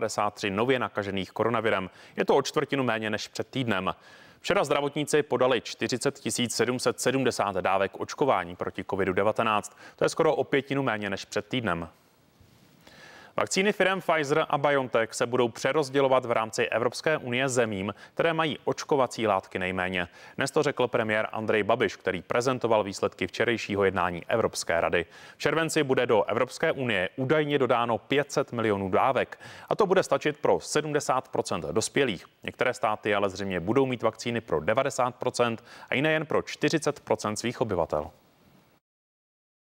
153 nově nakažených koronavirem. Je to o čtvrtinu méně než před týdnem. Včera zdravotníci podali 40 770 dávek očkování proti COVID-19. To je skoro o pětinu méně než před týdnem. Vakcíny firm Pfizer a BioNTech se budou přerozdělovat v rámci Evropské unie zemím, které mají očkovací látky nejméně. Dnes to řekl premiér Andrej Babiš, který prezentoval výsledky včerejšího jednání Evropské rady. V červenci bude do Evropské unie údajně dodáno 500 milionů dávek a to bude stačit pro 70 dospělých. Některé státy ale zřejmě budou mít vakcíny pro 90 a jiné jen pro 40 svých obyvatel.